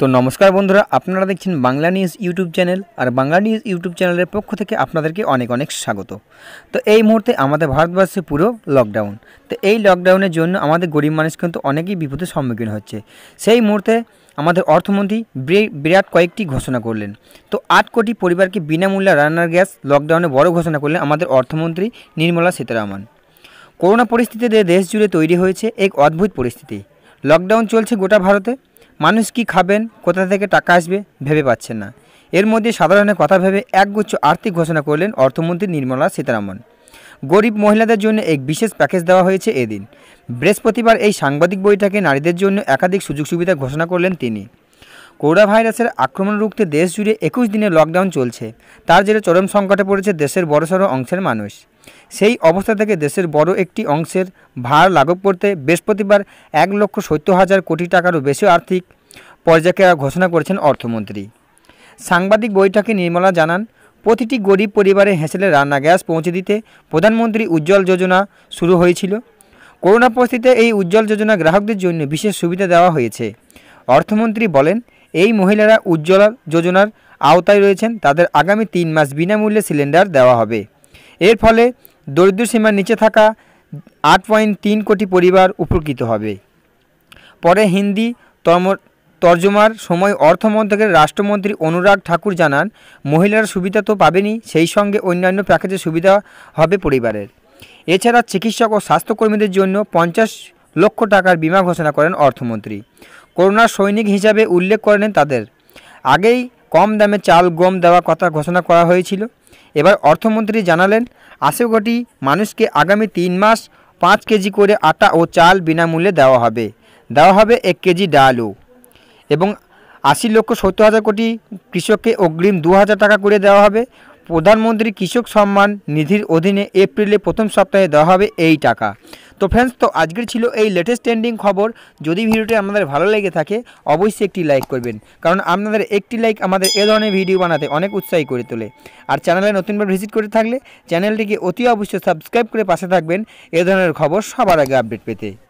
তো নমস্কার বন্ধুরা আপনারা দেখছেন বাংলা নিউজ ইউটিউব চ্যানেল আর বাংলা নিউজ ইউটিউব চ্যানেলের পক্ষ থেকে আপনাদেরকে অনেক অনেক স্বাগত তো এই মুহূর্তে আমাদের ভারতবর্ষে পুরো লকডাউন তো এই লকডাউনের জন্য আমাদের গরিব মানুষ কিন্তু অনেকেই বিপদের সম্মুখীন হচ্ছে সেই মুহূর্তে আমাদের অর্থমন্ত্রী বিরাট কয়েকটি ঘোষণা করলেন তো আট কোটি পরিবারকে বিনামূল্যে রান্নার গ্যাস লকডাউনে বড় ঘোষণা করলেন আমাদের অর্থমন্ত্রী নির্মলা সীতারামন করোনা পরিস্থিতিতে দেশ জুড়ে তৈরি হয়েছে এক অদ্ভুত পরিস্থিতি লকডাউন চলছে গোটা ভারতে মানুষ কি খাবেন কোথা থেকে টাকা আসবে ভেবে পাচ্ছেন না এর মধ্যে সাধারণের কথা ভেবে একগুচ্ছ আর্থিক ঘোষণা করলেন অর্থমন্ত্রী নির্মলা সীতারামন গরিব মহিলাদের জন্য এক বিশেষ প্যাকেজ দেওয়া হয়েছে এদিন বৃহস্পতিবার এই সাংবাদিক বৈঠকে নারীদের জন্য একাধিক সুযোগ সুবিধা ঘোষণা করলেন তিনি করোনা ভাইরাসের আক্রমণ রুখতে দেশ জুড়ে একুশ দিনে লকডাউন চলছে তার জেরে চরম সংকটে পড়েছে দেশের বড়সড় অংশের মানুষ সেই অবস্থা থেকে দেশের বড় একটি অংশের ভার লাঘব করতে বৃহস্পতিবার এক লক্ষ সত্তর হাজার কোটি টাকারও বেশি আর্থিক পর্যায়কে ঘোষণা করেছেন অর্থমন্ত্রী সাংবাদিক বৈঠকে নির্মলা জানান প্রতিটি গরিব পরিবারে হেসেলে রান্না গ্যাস পৌঁছে দিতে প্রধানমন্ত্রী উজ্জ্বল যোজনা শুরু হয়েছিল করোনা পরিস্থিতিতে এই উজ্জ্বল যোজনা গ্রাহকদের জন্য বিশেষ সুবিধা দেওয়া হয়েছে অর্থমন্ত্রী বলেন এই মহিলারা উজ্জ্বলা যোজনার আওতায় রয়েছেন তাদের আগামী তিন মাস বিনামূল্যে সিলিন্ডার দেওয়া হবে এর ফলে দরিদ্রসীমার নিচে থাকা আট পয়েন্ট তিন কোটি পরিবার উপকৃত হবে পরে হিন্দি তর্জমার সময় অর্থমন্ত্রকের রাষ্ট্রমন্ত্রী অনুরাগ ঠাকুর জানান মহিলার সুবিধা তো পাবেনই সেই সঙ্গে অন্যান্য প্যাকেজের সুবিধা হবে পরিবারের এছাড়া চিকিৎসক ও স্বাস্থ্যকর্মীদের জন্য পঞ্চাশ লক্ষ টাকার বিমা ঘোষণা করেন অর্থমন্ত্রী করোনার সৈনিক হিসাবে উল্লেখ করেন তাদের আগেই কম দামে চাল গম দেওয়ার কথা ঘোষণা করা হয়েছিল এবার অর্থমন্ত্রী জানালেন আশি কোটি মানুষকে আগামী তিন মাস পাঁচ কেজি করে আটা ও চাল বিনামূল্যে দেওয়া হবে দেওয়া হবে এক কেজি ডালও এবং আশি লক্ষ সত্তর হাজার কোটি কৃষককে অগ্রিম দু হাজার টাকা করে দেওয়া হবে প্রধানমন্ত্রী কৃষক সম্মান নিধির অধীনে এপ্রিলে প্রথম সপ্তাহে দেওয়া হবে এই টাকা তো ফ্রেন্ডস তো আজকের ছিল এই লেটেস্ট ট্রেন্ডিং খবর যদি ভিডিওটি আপনাদের ভালো লেগে থাকে অবশ্যই একটি লাইক করবেন কারণ আপনাদের একটি লাইক আমাদের এ ধরনের ভিডিও বানাতে অনেক উৎসাহী করে তোলে আর চ্যানেলে নতুনভাবে ভিজিট করে থাকলে চ্যানেলটিকে অতি অবশ্যই সাবস্ক্রাইব করে পাশে থাকবেন এ ধরনের খবর সবার আগে আপডেট পেতে